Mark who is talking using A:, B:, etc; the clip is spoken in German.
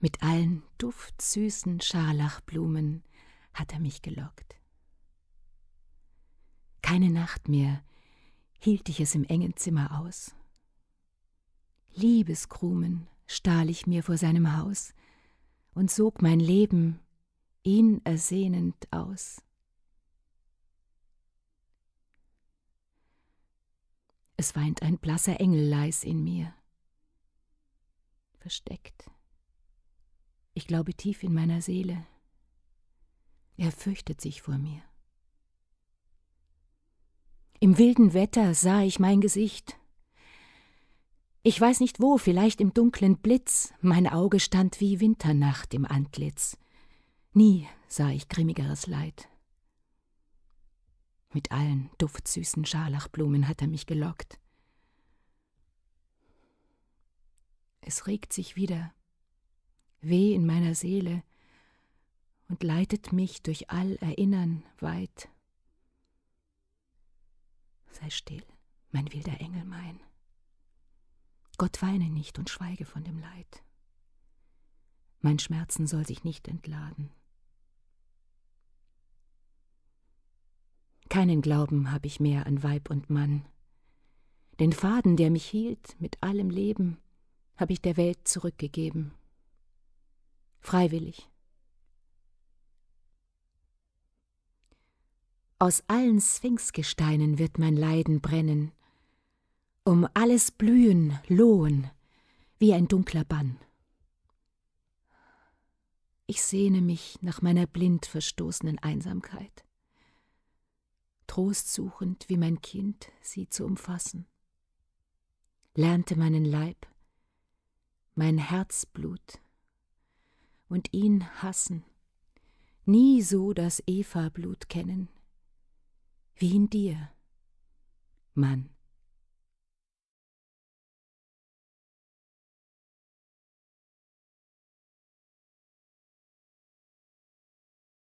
A: Mit allen duftsüßen Scharlachblumen hat er mich gelockt. Keine Nacht mehr hielt ich es im engen Zimmer aus. Liebeskrumen stahl ich mir vor seinem Haus und sog mein Leben ihn ersehnend aus. Es weint ein blasser Engel leis in mir, versteckt ich glaube tief in meiner Seele. Er fürchtet sich vor mir. Im wilden Wetter sah ich mein Gesicht. Ich weiß nicht wo, vielleicht im dunklen Blitz, mein Auge stand wie Winternacht im Antlitz. Nie sah ich grimmigeres Leid. Mit allen duftsüßen Scharlachblumen hat er mich gelockt. Es regt sich wieder weh in meiner Seele und leitet mich durch all Erinnern weit. Sei still, mein wilder Engel mein. Gott weine nicht und schweige von dem Leid. Mein Schmerzen soll sich nicht entladen. Keinen Glauben habe ich mehr an Weib und Mann. Den Faden, der mich hielt mit allem Leben, habe ich der Welt zurückgegeben. Freiwillig. Aus allen Sphinxgesteinen wird mein Leiden brennen, um alles blühen, lohen, wie ein dunkler Bann. Ich sehne mich nach meiner blind verstoßenen Einsamkeit, trostsuchend wie mein Kind sie zu umfassen. Lernte meinen Leib, mein Herzblut und ihn hassen, nie so das Eva-Blut kennen, wie in dir, Mann.